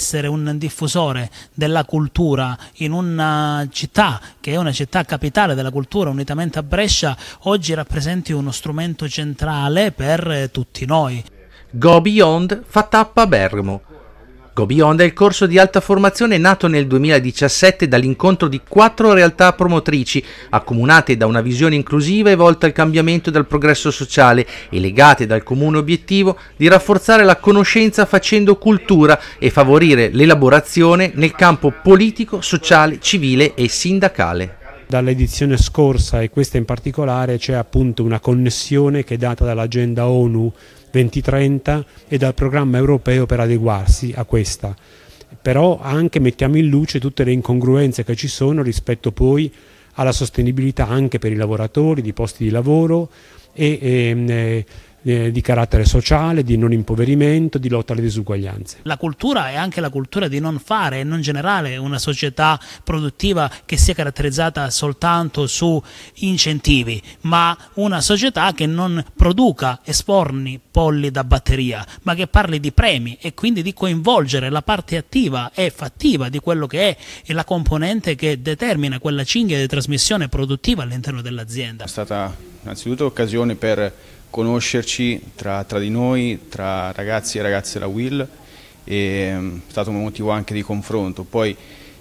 essere un diffusore della cultura in una eh, città che è una città capitale della cultura unitamente a Brescia, oggi rappresenti uno strumento centrale per eh, tutti noi. Go Beyond fa tappa a Bergamo Go Beyond è il corso di alta formazione nato nel 2017 dall'incontro di quattro realtà promotrici, accomunate da una visione inclusiva e volta al cambiamento del progresso sociale e legate dal comune obiettivo di rafforzare la conoscenza facendo cultura e favorire l'elaborazione nel campo politico, sociale, civile e sindacale. Dall'edizione scorsa e questa in particolare c'è appunto una connessione che è data dall'agenda ONU 2030 e dal programma europeo per adeguarsi a questa. Però anche mettiamo in luce tutte le incongruenze che ci sono rispetto poi alla sostenibilità anche per i lavoratori, di posti di lavoro e, e ehm, eh, eh, di carattere sociale, di non impoverimento, di lotta alle disuguaglianze. La cultura è anche la cultura di non fare e non generare una società produttiva che sia caratterizzata soltanto su incentivi, ma una società che non produca esporni polli da batteria, ma che parli di premi e quindi di coinvolgere la parte attiva e fattiva di quello che è la componente che determina quella cinghia di trasmissione produttiva all'interno dell'azienda. È stata innanzitutto occasione per conoscerci tra, tra, di noi, tra ragazzi e ragazze della Will, mm, è stato un motivo anche di confronto. Poi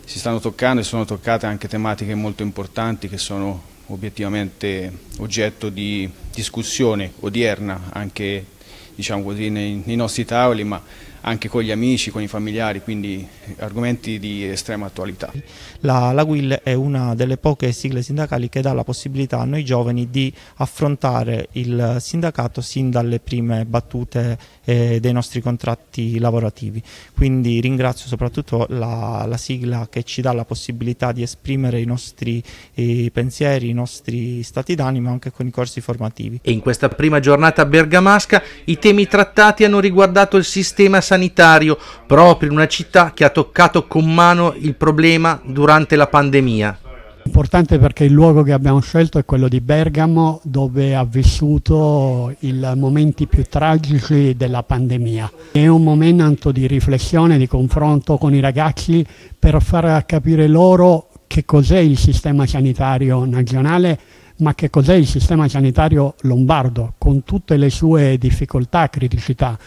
si stanno toccando e sono toccate anche tematiche molto importanti che sono obiettivamente oggetto di discussione odierna anche diciamo così, nei, nei nostri tavoli, ma anche con gli amici, con i familiari, quindi argomenti di estrema attualità. La, la WIL è una delle poche sigle sindacali che dà la possibilità a noi giovani di affrontare il sindacato sin dalle prime battute eh, dei nostri contratti lavorativi. Quindi ringrazio soprattutto la, la, sigla che ci dà la possibilità di esprimere i nostri eh, pensieri, i nostri stati d'animo anche con i corsi formativi. E in questa prima giornata bergamasca i temi trattati hanno riguardato il sistema sanitario proprio in una città che ha toccato con mano il problema durante la pandemia. Importante perché il luogo che abbiamo scelto è quello di Bergamo dove ha vissuto i momenti più tragici della pandemia. È un momento di riflessione, di confronto con i ragazzi per far capire loro che cos'è il sistema sanitario nazionale ma che cos'è il sistema sanitario lombardo con tutte le sue difficoltà, criticità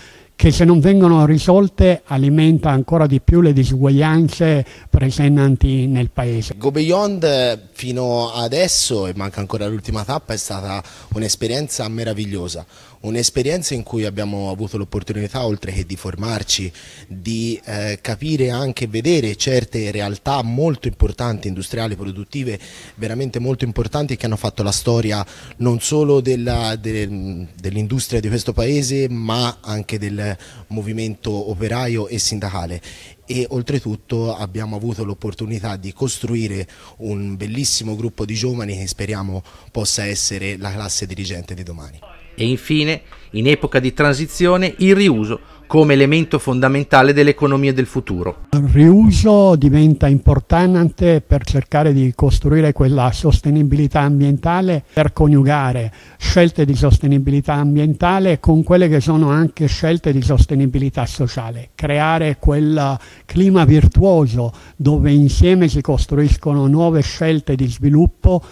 che se non vengono risolte alimenta ancora di più le disuguaglianze presenti nel paese. Go Beyond eh, fino adesso, e manca ancora l'ultima tappa, è stata un'esperienza meravigliosa, un'esperienza in cui abbiamo avuto l'opportunità, oltre che di formarci, di eh, capire anche vedere certe realtà molto importanti, industriali, produttive, veramente molto importanti che hanno fatto la storia non solo dell'industria di questo paese, ma anche del movimento operaio e sindacale e oltretutto abbiamo avuto l'opportunità di costruire un bellissimo gruppo di giovani che speriamo possa essere la classe dirigente di domani. E infine, in epoca di transizione, il riuso come elemento fondamentale dell'economia del futuro. Il riuso diventa importante per cercare di costruire quella sostenibilità ambientale, per coniugare scelte di sostenibilità ambientale con quelle che sono anche scelte di sostenibilità sociale, creare quel clima virtuoso dove insieme si costruiscono nuove scelte di sviluppo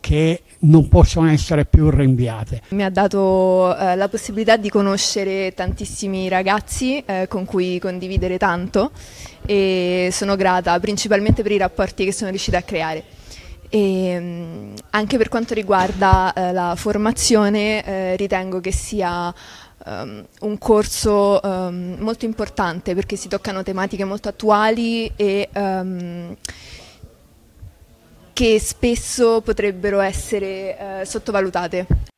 che non possono essere più rinviate. Mi ha dato eh, la possibilità di conoscere tantissimi ragazzi eh, con cui condividere tanto e sono grata principalmente per i rapporti che sono riuscita a creare. E, mm, anche per quanto riguarda eh, la formazione eh, ritengo che sia Um, un corso um, molto importante perché si toccano tematiche molto attuali e um, che spesso potrebbero essere eh, sottovalutate.